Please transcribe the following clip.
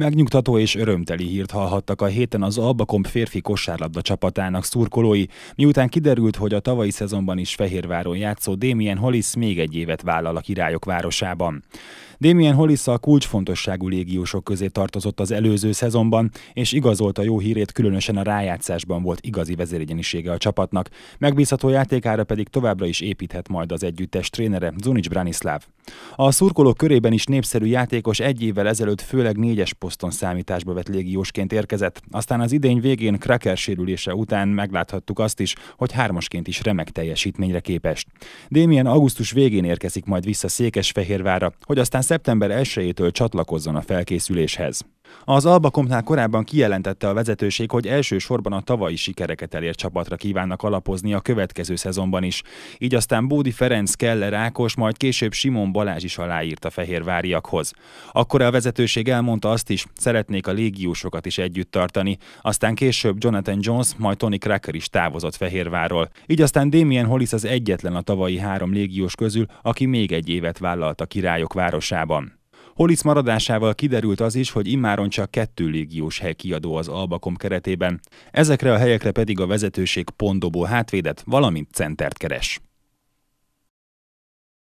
Megnyugtató és örömteli hírt hallhattak a héten az Albakomp férfi kosárlabda csapatának szurkolói, miután kiderült, hogy a tavalyi szezonban is Fehérváron játszó Démien Hollis még egy évet vállal a királyok városában. Démien Hollis a kulcsfontosságú légiósok közé tartozott az előző szezonban, és igazolta jó hírét különösen a rájátszásban volt igazi vezérigyenisége a csapatnak, megbízható játékára pedig továbbra is építhet majd az együttes trénere Zunics Branislav. A szurkolók körében is népszerű játékos egy évvel ezelőtt főleg négyes Charleston számításba vett légiósként érkezett. Aztán az idény végén Cracker sérülése után megláthattuk azt is, hogy hármasként is remek teljesítményre képes. Démien augusztus végén érkezik majd vissza Székesfehérvára, hogy aztán szeptember 1-től csatlakozzon a felkészüléshez. Az Albakomnál korábban kijelentette a vezetőség, hogy elsősorban a tavalyi sikereket elért csapatra kívánnak alapozni a következő szezonban is. Így aztán Bódi Ferenc, Keller Ákos, majd később Simon Balázs is aláírt a fehérváriakhoz. Akkor a vezetőség elmondta azt is, szeretnék a légiósokat is együtt tartani, aztán később Jonathan Jones, majd Tony Cracker is távozott Fehérvárról. Így aztán Damien Hollis az egyetlen a tavalyi három légiós közül, aki még egy évet vállalt a királyok városában. Holic maradásával kiderült az is, hogy immáron csak kettő légiós hely kiadó az Albakom keretében. Ezekre a helyekre pedig a vezetőség pontdobó hátvédet, valamint centert keres.